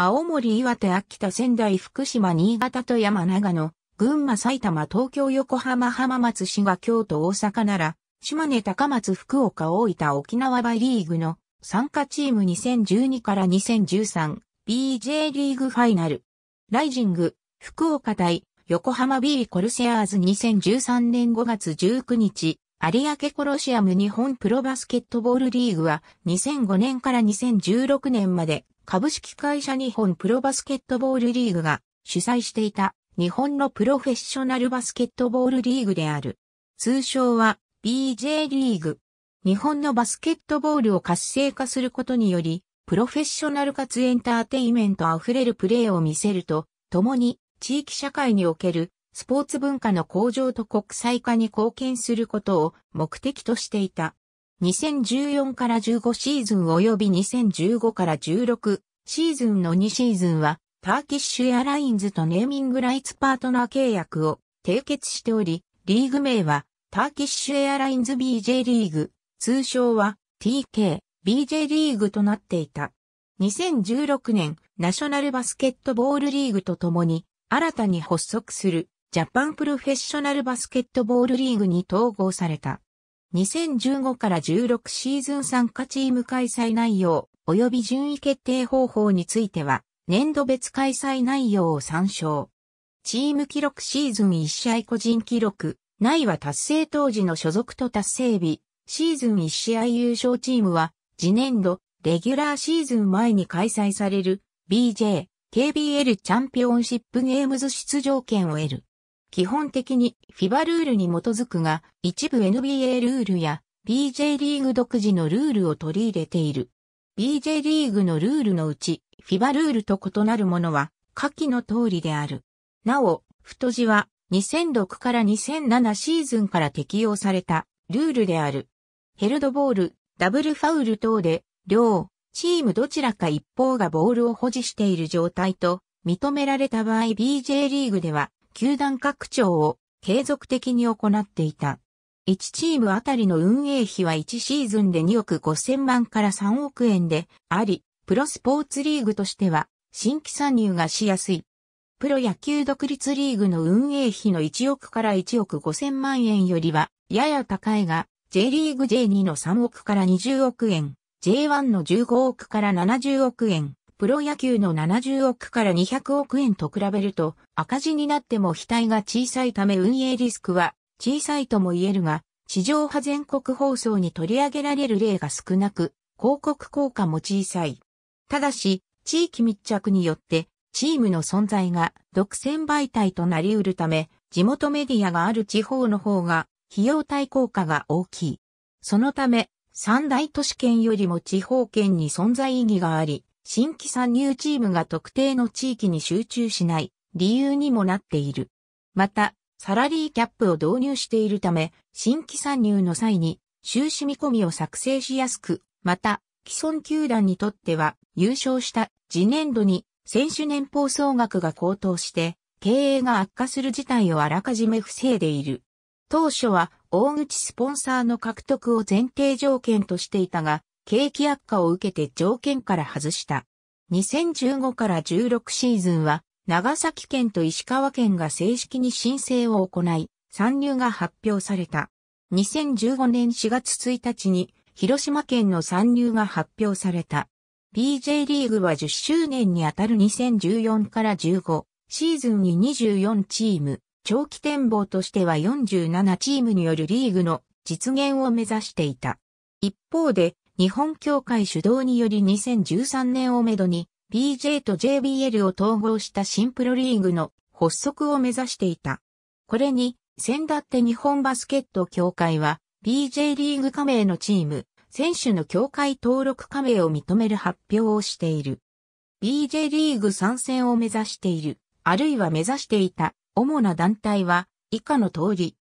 青森、岩手、秋田、仙台、福島、新潟、富山、長野、群馬、埼玉、東京、横浜、浜松、滋賀、京都、大阪なら、島根、高松、福岡、大分、沖縄バイリーグの参加チーム2012から 2013BJ リーグファイナル。ライジング、福岡対横浜 B コルセアーズ2013年5月19日、有明コロシアム日本プロバスケットボールリーグは2005年から2016年まで株式会社日本プロバスケットボールリーグが主催していた日本のプロフェッショナルバスケットボールリーグである。通称は BJ リーグ。日本のバスケットボールを活性化することにより、プロフェッショナルかつエンターテイメントあふれるプレーを見せると、共に地域社会におけるスポーツ文化の向上と国際化に貢献することを目的としていた。2014から15シーズン及び2015から16シーズンの2シーズンは、ターキッシュエアラインズとネーミングライツパートナー契約を締結しており、リーグ名は、ターキッシュエアラインズ BJ リーグ、通称は TK、BJ リーグとなっていた。2016年、ナショナルバスケットボールリーグとともに、新たに発足する、ジャパンプロフェッショナルバスケットボールリーグに統合された。2015から16シーズン参加チーム開催内容及び順位決定方法については、年度別開催内容を参照。チーム記録シーズン1試合個人記録、内は達成当時の所属と達成日、シーズン1試合優勝チームは、次年度、レギュラーシーズン前に開催される、BJ、KBL チャンピオンシップゲームズ出場権を得る。基本的にフィバルールに基づくが、一部 NBA ルールや BJ リーグ独自のルールを取り入れている。BJ リーグのルールのうち、フィバルールと異なるものは、下記の通りである。なお、太字は2006から2007シーズンから適用されたルールである。ヘルドボール、ダブルファウル等で、両、チームどちらか一方がボールを保持している状態と認められた場合 BJ リーグでは球団拡張を継続的に行っていた。1チームあたりの運営費は1シーズンで2億5千万から3億円であり、プロスポーツリーグとしては新規参入がしやすい。プロ野球独立リーグの運営費の1億から1億5千万円よりはやや高いが、J リーグ J2 の3億から20億円、J1 の15億から70億円、プロ野球の70億から200億円と比べると赤字になっても額が小さいため運営リスクは小さいとも言えるが、地上波全国放送に取り上げられる例が少なく、広告効果も小さい。ただし、地域密着によってチームの存在が独占媒体となり得るため、地元メディアがある地方の方が費用対効果が大きい。そのため、三大都市圏よりも地方圏に存在意義があり、新規参入チームが特定の地域に集中しない理由にもなっている。また、サラリーキャップを導入しているため、新規参入の際に収支見込みを作成しやすく、また、既存球団にとっては優勝した次年度に選手年俸総額が高騰して経営が悪化する事態をあらかじめ防いでいる。当初は大口スポンサーの獲得を前提条件としていたが、景気悪化を受けて条件から外した。2015から16シーズンは、長崎県と石川県が正式に申請を行い、参入が発表された。2015年4月1日に、広島県の参入が発表された。BJ リーグは10周年にあたる2014から15シーズンに24チーム、長期展望としては47チームによるリーグの実現を目指していた。一方で、日本協会主導により2013年をめどに BJ と JBL を統合した新プロリーグの発足を目指していた。これに、先だって日本バスケット協会は BJ リーグ加盟のチーム、選手の協会登録加盟を認める発表をしている。BJ リーグ参戦を目指している、あるいは目指していた主な団体は以下の通り。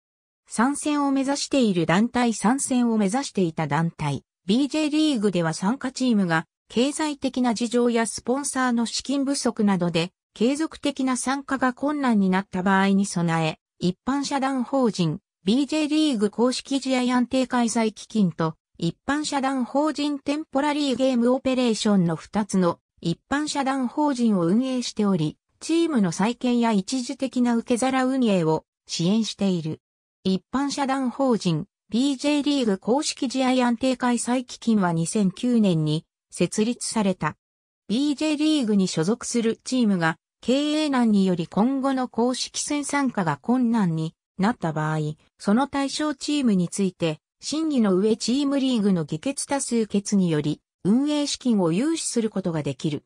参戦を目指している団体参戦を目指していた団体。BJ リーグでは参加チームが経済的な事情やスポンサーの資金不足などで継続的な参加が困難になった場合に備え、一般社団法人 BJ リーグ公式試合安定開催基金と一般社団法人テンポラリーゲームオペレーションの2つの一般社団法人を運営しており、チームの再建や一時的な受け皿運営を支援している。一般社団法人 BJ リーグ公式試合安定開催基金は2009年に設立された。BJ リーグに所属するチームが経営難により今後の公式戦参加が困難になった場合、その対象チームについて、審議の上チームリーグの議決多数決により、運営資金を融資することができる。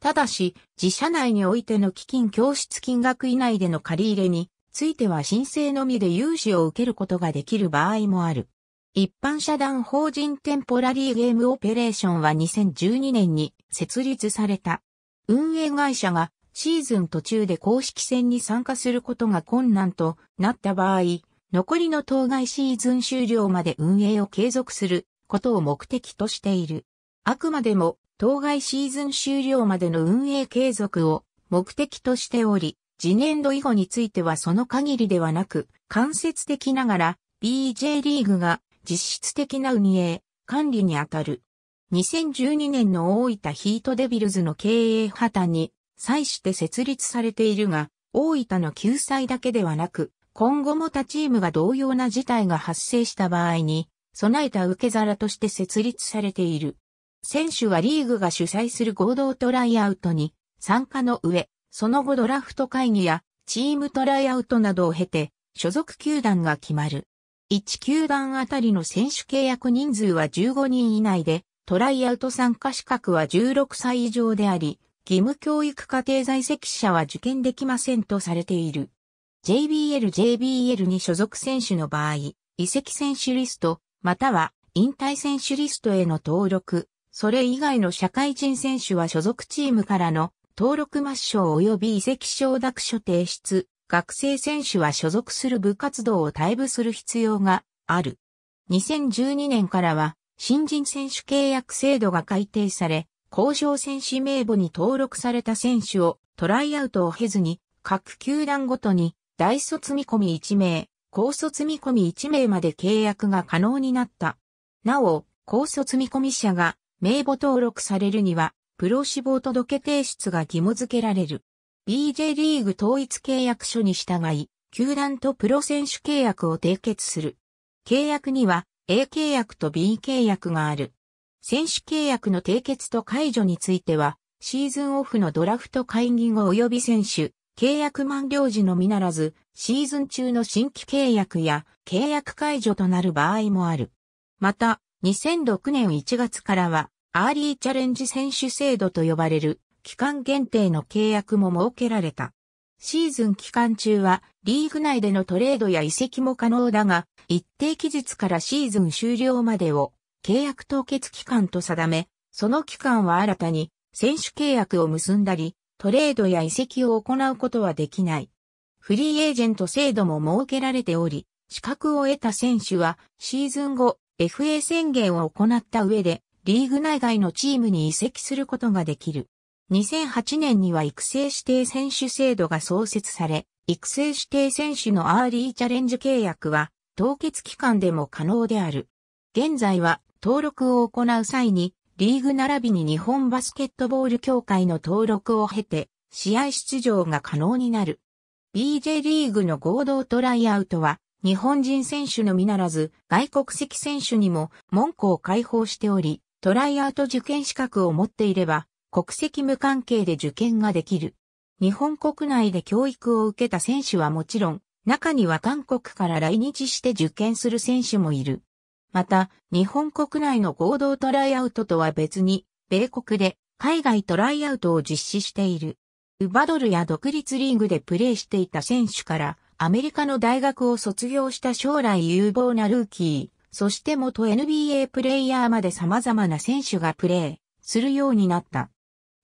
ただし、自社内においての基金供出金額以内での借り入れについては申請のみで融資を受けることができる場合もある。一般社団法人テンポラリーゲームオペレーションは2012年に設立された。運営会社がシーズン途中で公式戦に参加することが困難となった場合、残りの当該シーズン終了まで運営を継続することを目的としている。あくまでも当該シーズン終了までの運営継続を目的としており、次年度以後についてはその限りではなく、間接的ながら BJ リーグが実質的な運営、管理にあたる。2012年の大分ヒートデビルズの経営破綻に際して設立されているが、大分の救済だけではなく、今後も他チームが同様な事態が発生した場合に、備えた受け皿として設立されている。選手はリーグが主催する合同トライアウトに参加の上、その後ドラフト会議やチームトライアウトなどを経て、所属球団が決まる。1球団あたりの選手契約人数は15人以内で、トライアウト参加資格は16歳以上であり、義務教育家庭在籍者は受験できませんとされている。JBL、JBL に所属選手の場合、移籍選手リスト、または引退選手リストへの登録、それ以外の社会人選手は所属チームからの登録抹消及び遺跡承諾書提出、学生選手は所属する部活動を退部する必要がある。2012年からは、新人選手契約制度が改定され、交渉選手名簿に登録された選手をトライアウトを経ずに、各球団ごとに大卒見込み1名、高卒見込み1名まで契約が可能になった。なお、高卒見込み者が名簿登録されるには、プロ死亡届提出が義務付けられる。BJ リーグ統一契約書に従い、球団とプロ選手契約を締結する。契約には A 契約と B 契約がある。選手契約の締結と解除については、シーズンオフのドラフト会議後及び選手、契約満了時のみならず、シーズン中の新規契約や契約解除となる場合もある。また、2006年1月からは、アーリーチャレンジ選手制度と呼ばれる期間限定の契約も設けられた。シーズン期間中はリーグ内でのトレードや移籍も可能だが、一定期日からシーズン終了までを契約凍結期間と定め、その期間は新たに選手契約を結んだり、トレードや移籍を行うことはできない。フリーエージェント制度も設けられており、資格を得た選手はシーズン後、FA 宣言を行った上でリーグ内外のチームに移籍することができる。2008年には育成指定選手制度が創設され、育成指定選手のアーリーチャレンジ契約は、凍結期間でも可能である。現在は、登録を行う際に、リーグ並びに日本バスケットボール協会の登録を経て、試合出場が可能になる。BJ リーグの合同トライアウトは、日本人選手のみならず、外国籍選手にも門戸を開放しており、トライアウト受験資格を持っていれば、国籍無関係で受験ができる。日本国内で教育を受けた選手はもちろん、中には韓国から来日して受験する選手もいる。また、日本国内の合同トライアウトとは別に、米国で海外トライアウトを実施している。ウバドルや独立リーグでプレーしていた選手から、アメリカの大学を卒業した将来有望なルーキー、そして元 NBA プレイヤーまで様々な選手がプレーするようになった。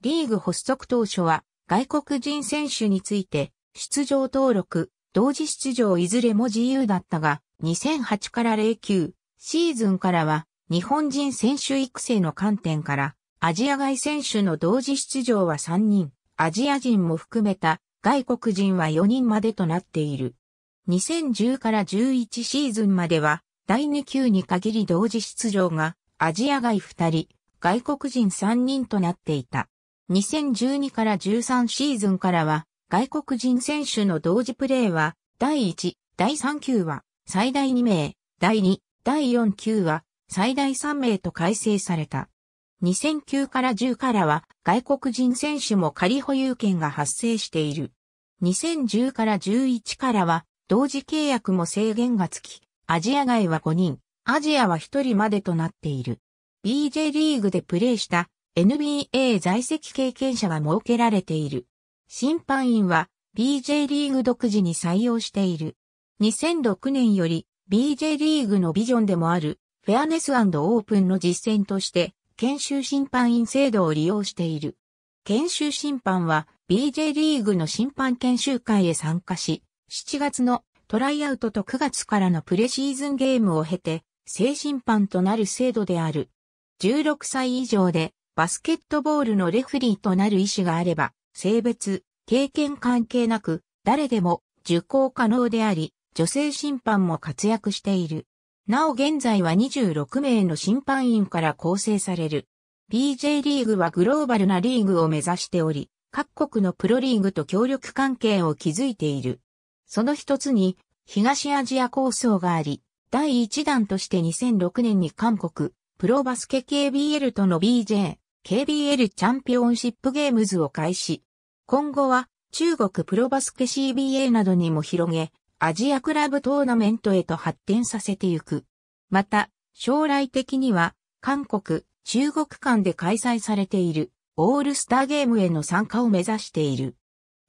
リーグ発足当初は外国人選手について出場登録、同時出場いずれも自由だったが、2008から09シーズンからは日本人選手育成の観点からアジア外選手の同時出場は3人、アジア人も含めた外国人は4人までとなっている。2010から11シーズンまでは第2級に限り同時出場がアジア外2人、外国人3人となっていた。2012から13シーズンからは外国人選手の同時プレーは第1、第3級は最大2名、第2、第4級は最大3名と改正された。2009から10からは外国人選手も仮保有権が発生している。2010から11からは同時契約も制限がつき、アジア外は5人、アジアは1人までとなっている。BJ リーグでプレーした NBA 在籍経験者は設けられている。審判員は BJ リーグ独自に採用している。2006年より BJ リーグのビジョンでもあるフェアネスオープンの実践として研修審判員制度を利用している。研修審判は BJ リーグの審判研修会へ参加し、7月のトライアウトと9月からのプレシーズンゲームを経て、性審判となる制度である。16歳以上でバスケットボールのレフリーとなる意思があれば、性別、経験関係なく、誰でも受講可能であり、女性審判も活躍している。なお現在は26名の審判員から構成される。BJ リーグはグローバルなリーグを目指しており、各国のプロリーグと協力関係を築いている。その一つに、東アジア構想があり、第1弾として2006年に韓国、プロバスケ KBL との BJ、KBL チャンピオンシップゲームズを開始。今後は、中国プロバスケ CBA などにも広げ、アジアクラブトーナメントへと発展させていく。また、将来的には、韓国、中国間で開催されている、オールスターゲームへの参加を目指している。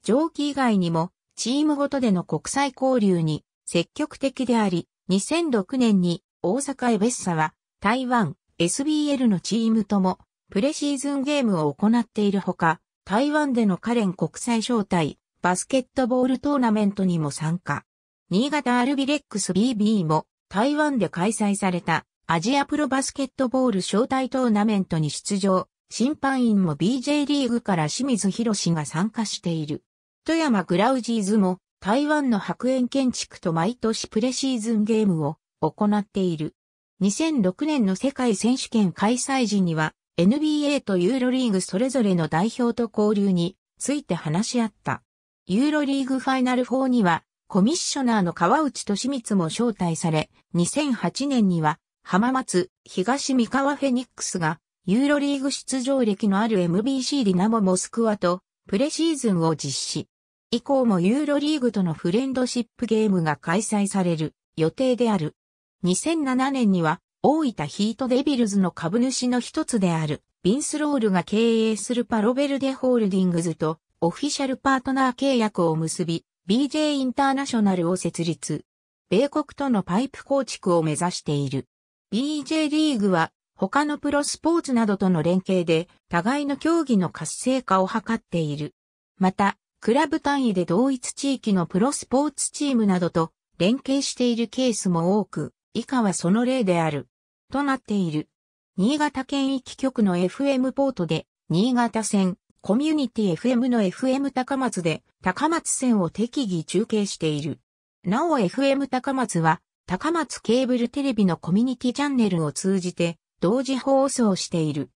上記以外にも、チームごとでの国際交流に積極的であり、2006年に大阪エベッサは台湾 SBL のチームともプレシーズンゲームを行っているほか、台湾でのカレン国際招待バスケットボールトーナメントにも参加。新潟アルビレックス BB も台湾で開催されたアジアプロバスケットボール招待トーナメントに出場。審判員も BJ リーグから清水博が参加している。鳩山グラウジーズも台湾の白煙建築と毎年プレシーズンゲームを行っている。2006年の世界選手権開催時には NBA とユーロリーグそれぞれの代表と交流について話し合った。ユーロリーグファイナル4にはコミッショナーの川内俊光も招待され、2008年には浜松東三河フェニックスがユーロリーグ出場歴のある MBC ディナモモスクワとプレシーズンを実施。以降もユーロリーグとのフレンドシップゲームが開催される予定である。2007年には大分ヒートデビルズの株主の一つであるビンスロールが経営するパロベルデホールディングズとオフィシャルパートナー契約を結び BJ インターナショナルを設立。米国とのパイプ構築を目指している。BJ リーグは他のプロスポーツなどとの連携で互いの競技の活性化を図っている。また、クラブ単位で同一地域のプロスポーツチームなどと連携しているケースも多く、以下はその例である。となっている。新潟県域局の FM ポートで、新潟線、コミュニティ FM の FM 高松で、高松線を適宜中継している。なお FM 高松は、高松ケーブルテレビのコミュニティチャンネルを通じて、同時放送している。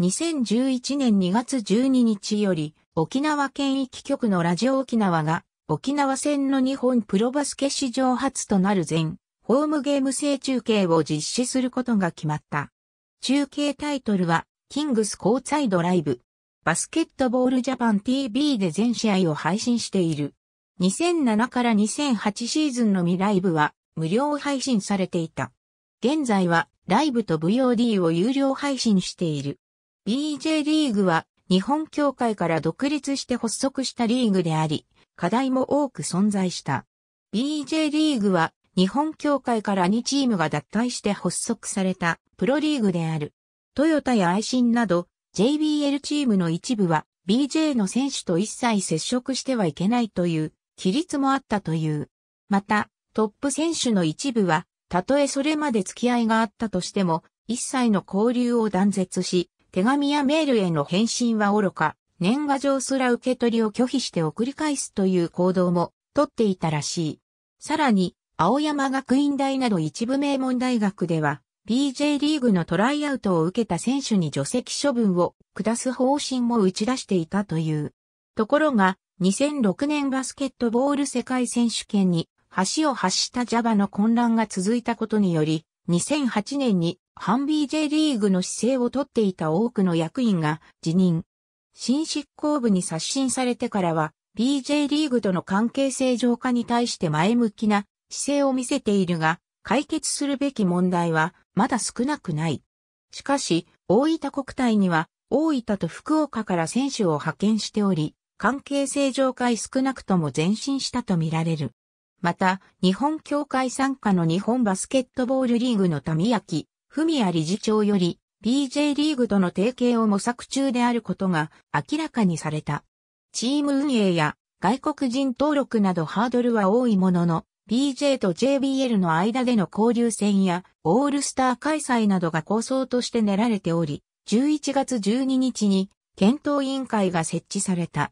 2011年2月12日より、沖縄県域局のラジオ沖縄が、沖縄戦の日本プロバスケ史上初となる全、ホームゲーム制中継を実施することが決まった。中継タイトルは、キングスコーツアイドライブ。バスケットボールジャパン TV で全試合を配信している。2007から2008シーズンのみライブは無料配信されていた。現在はライブと VOD を有料配信している。BJ リーグは日本協会から独立して発足したリーグであり、課題も多く存在した。BJ リーグは日本協会から2チームが脱退して発足されたプロリーグである。トヨタや愛心など JBL チームの一部は BJ の選手と一切接触してはいけないという規律もあったという。また、トップ選手の一部は、たとえそれまで付き合いがあったとしても、一切の交流を断絶し、手紙やメールへの返信は愚か、年賀状すら受け取りを拒否して送り返すという行動も取っていたらしい。さらに、青山学院大など一部名門大学では、BJ リーグのトライアウトを受けた選手に除籍処分を下す方針も打ち出していたという。ところが、2006年バスケットボール世界選手権に橋を発したジャバの混乱が続いたことにより、2008年にハンビー J リーグの姿勢をとっていた多くの役員が辞任。新執行部に刷新されてからは BJ リーグとの関係正常化に対して前向きな姿勢を見せているが、解決するべき問題はまだ少なくない。しかし、大分国体には大分と福岡から選手を派遣しており、関係正常化へ少なくとも前進したとみられる。また、日本協会参加の日本バスケットボールリーグの民焼、文也理事長より、BJ リーグとの提携を模索中であることが明らかにされた。チーム運営や外国人登録などハードルは多いものの、BJ と JBL の間での交流戦やオールスター開催などが構想として練られており、11月12日に検討委員会が設置された。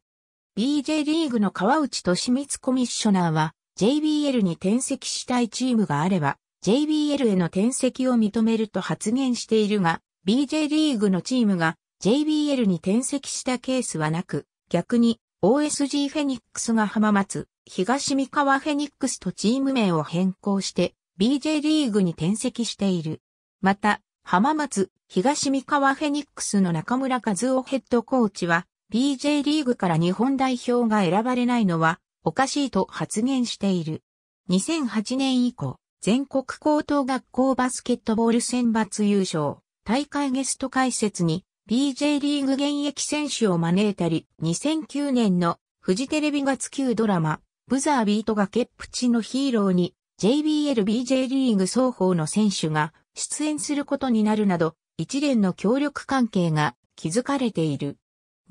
BJ リーグの川内と光コミッショナーは JBL に転籍したいチームがあれば、JBL への転籍を認めると発言しているが、BJ リーグのチームが JBL に転籍したケースはなく、逆に OSG フェニックスが浜松、東三河フェニックスとチーム名を変更して BJ リーグに転籍している。また、浜松、東三河フェニックスの中村和夫ヘッドコーチは、BJ リーグから日本代表が選ばれないのは、おかしいと発言している。2008年以降、全国高等学校バスケットボール選抜優勝、大会ゲスト解説に BJ リーグ現役選手を招いたり、2009年のフジテレビ月9ドラマ、ブザービートがケプチのヒーローに JBL、BJ リーグ双方の選手が出演することになるなど、一連の協力関係が築かれている。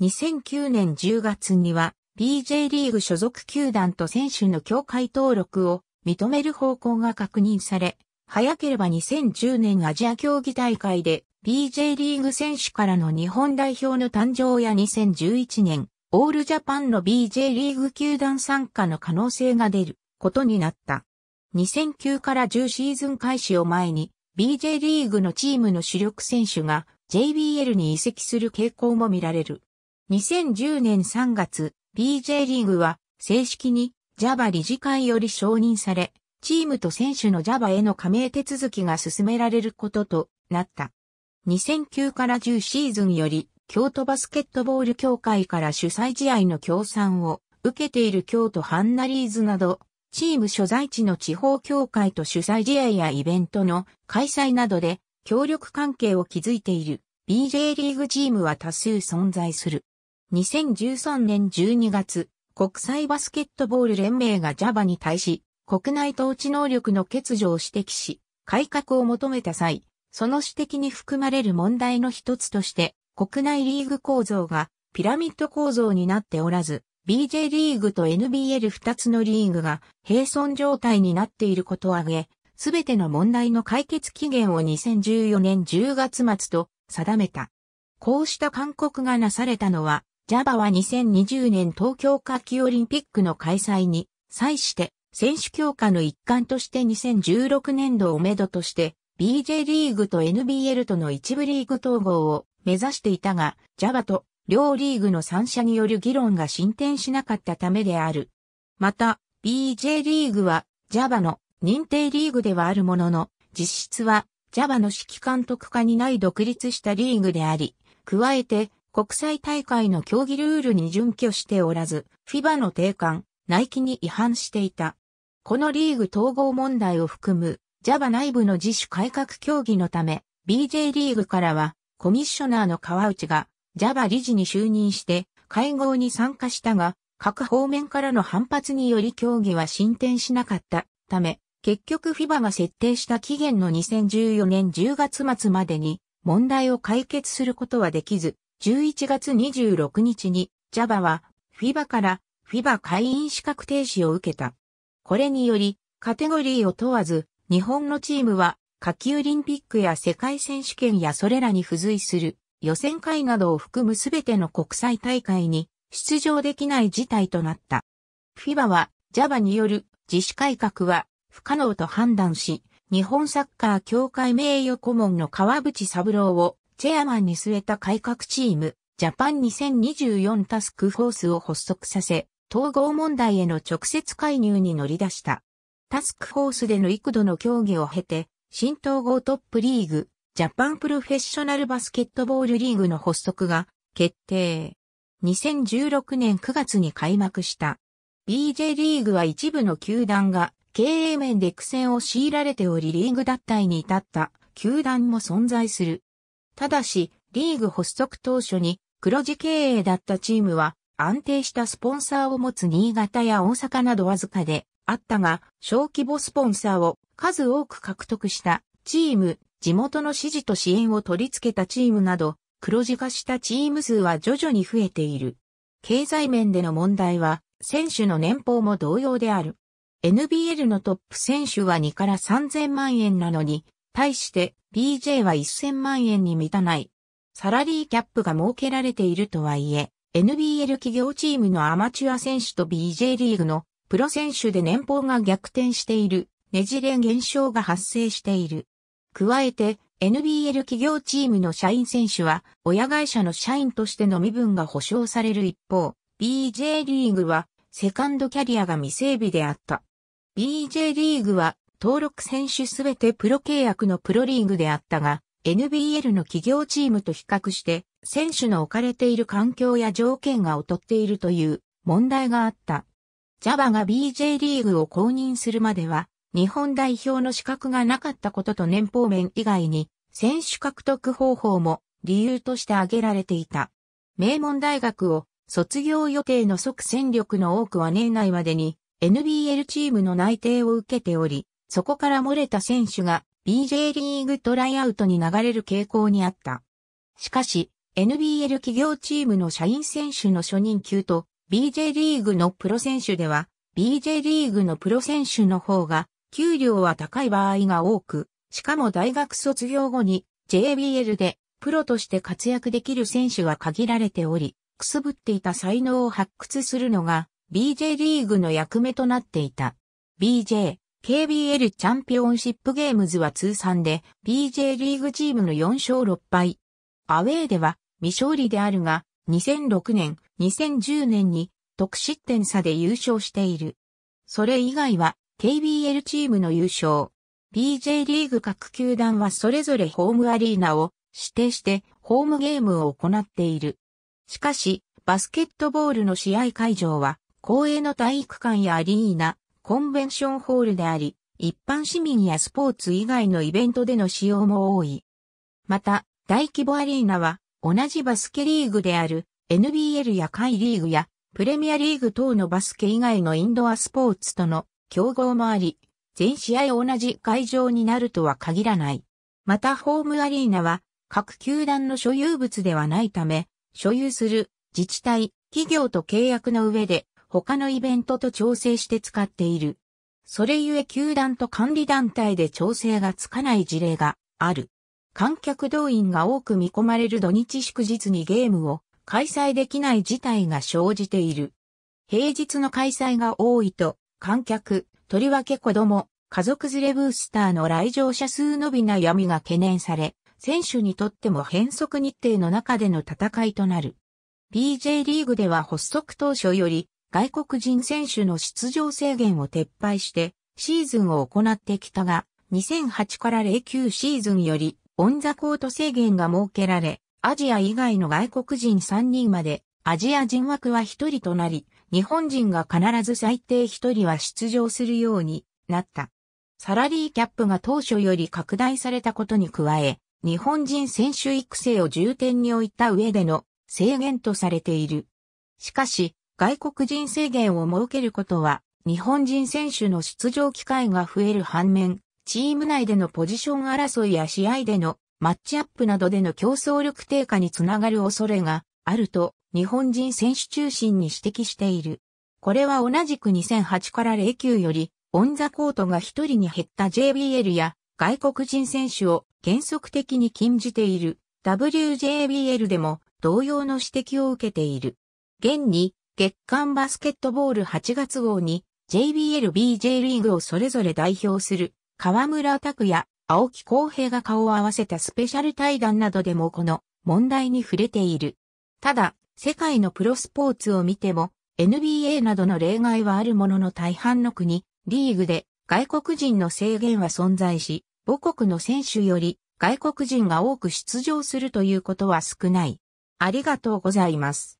2009年10月には、PJ リーグ所属球団と選手の協会登録を認める方向が確認され、早ければ2010年アジア競技大会で PJ リーグ選手からの日本代表の誕生や2011年、オールジャパンの BJ リーグ球団参加の可能性が出ることになった。2009から10シーズン開始を前に BJ リーグのチームの主力選手が JBL に移籍する傾向も見られる。2010年3月、BJ リーグは正式に JAVA 理事会より承認され、チームと選手の JAVA への加盟手続きが進められることとなった。2009から10シーズンより、京都バスケットボール協会から主催試合の協賛を受けている京都ハンナリーズなど、チーム所在地の地方協会と主催試合やイベントの開催などで協力関係を築いている BJ リーグチームは多数存在する。2013年12月、国際バスケットボール連盟が JAVA に対し、国内統治能力の欠如を指摘し、改革を求めた際、その指摘に含まれる問題の一つとして、国内リーグ構造がピラミッド構造になっておらず、BJ リーグと NBL2 つのリーグが並存状態になっていることを挙げ、すべての問題の解決期限を2014年10月末と定めた。こうした勧告がなされたのはジャバは2020年東京夏季オリンピックの開催に際して選手強化の一環として2016年度をめどとして BJ リーグと NBL との一部リーグ統合を目指していたが JAVA と両リーグの3社による議論が進展しなかったためである。また BJ リーグは JAVA の認定リーグではあるものの実質は JAVA の指揮監督下にない独立したリーグであり、加えて国際大会の競技ルールに準拠しておらず、FIBA の定款、ナイキに違反していた。このリーグ統合問題を含む JAVA 内部の自主改革協議のため、BJ リーグからはコミッショナーの川内が JAVA 理事に就任して会合に参加したが、各方面からの反発により協議は進展しなかったため、結局 FIBA が設定した期限の2014年10月末までに問題を解決することはできず、11月26日に Java は FIBA から FIBA 会員資格停止を受けた。これにより、カテゴリーを問わず、日本のチームは、夏季オリンピックや世界選手権やそれらに付随する予選会などを含むすべての国際大会に出場できない事態となった。FIBA は Java による自主改革は不可能と判断し、日本サッカー協会名誉顧問の川淵三郎をチェアマンに据えた改革チーム、ジャパン2024タスクフォースを発足させ、統合問題への直接介入に乗り出した。タスクフォースでの幾度の協議を経て、新統合トップリーグ、ジャパンプロフェッショナルバスケットボールリーグの発足が決定。2016年9月に開幕した。BJ リーグは一部の球団が経営面で苦戦を強いられておりリーグ脱退に至った球団も存在する。ただし、リーグ発足当初に黒字経営だったチームは安定したスポンサーを持つ新潟や大阪などわずかであったが、小規模スポンサーを数多く獲得したチーム、地元の支持と支援を取り付けたチームなど、黒字化したチーム数は徐々に増えている。経済面での問題は、選手の年俸も同様である。NBL のトップ選手は2から3000万円なのに、対して PJ は1000万円に満たない。サラリーキャップが設けられているとはいえ、NBL 企業チームのアマチュア選手と BJ リーグのプロ選手で年俸が逆転している、ねじれ現象が発生している。加えて、NBL 企業チームの社員選手は、親会社の社員としての身分が保障される一方、BJ リーグは、セカンドキャリアが未整備であった。BJ リーグは登録選手すべてプロ契約のプロリーグであったが、NBL の企業チームと比較して、選手の置かれている環境や条件が劣っているという問題があった。JAVA が BJ リーグを公認するまでは、日本代表の資格がなかったことと年俸面以外に、選手獲得方法も理由として挙げられていた。名門大学を卒業予定の即戦力の多くは年内までに NBL チームの内定を受けており、そこから漏れた選手が BJ リーグトライアウトに流れる傾向にあった。しかし、NBL 企業チームの社員選手の初任給と BJ リーグのプロ選手では、BJ リーグのプロ選手の方が給料は高い場合が多く、しかも大学卒業後に JBL でプロとして活躍できる選手は限られており、くすぶっていた才能を発掘するのが BJ リーグの役目となっていた。BJ KBL チャンピオンシップゲームズは通算で BJ リーグチームの4勝6敗。アウェーでは未勝利であるが、2006年、2010年に得失点差で優勝している。それ以外は KBL チームの優勝。BJ リーグ各球団はそれぞれホームアリーナを指定してホームゲームを行っている。しかし、バスケットボールの試合会場は公営の体育館やアリーナ、コンベンションホールであり、一般市民やスポーツ以外のイベントでの使用も多い。また、大規模アリーナは、同じバスケリーグである NBL や海リーグやプレミアリーグ等のバスケ以外のインドアスポーツとの競合もあり、全試合同じ会場になるとは限らない。またホームアリーナは各球団の所有物ではないため、所有する自治体、企業と契約の上で他のイベントと調整して使っている。それゆえ球団と管理団体で調整がつかない事例がある。観客動員が多く見込まれる土日祝日にゲームを開催できない事態が生じている。平日の開催が多いと、観客、とりわけ子供、家族連れブースターの来場者数のび悩みが懸念され、選手にとっても変則日程の中での戦いとなる。BJ リーグでは発足当初より外国人選手の出場制限を撤廃してシーズンを行ってきたが、2008から09シーズンよりオンザコート制限が設けられ、アジア以外の外国人3人まで、アジア人枠は1人となり、日本人が必ず最低1人は出場するようになった。サラリーキャップが当初より拡大されたことに加え、日本人選手育成を重点に置いた上での制限とされている。しかし、外国人制限を設けることは、日本人選手の出場機会が増える反面、チーム内でのポジション争いや試合でのマッチアップなどでの競争力低下につながる恐れがあると日本人選手中心に指摘している。これは同じく2008から09よりオンザコートが一人に減った JBL や外国人選手を原則的に禁じている WJBL でも同様の指摘を受けている。現に月間バスケットボール8月号に JBL、BJ リーグをそれぞれ代表する河村拓也、青木康平が顔を合わせたスペシャル対談などでもこの問題に触れている。ただ、世界のプロスポーツを見ても NBA などの例外はあるものの大半の国、リーグで外国人の制限は存在し、母国の選手より外国人が多く出場するということは少ない。ありがとうございます。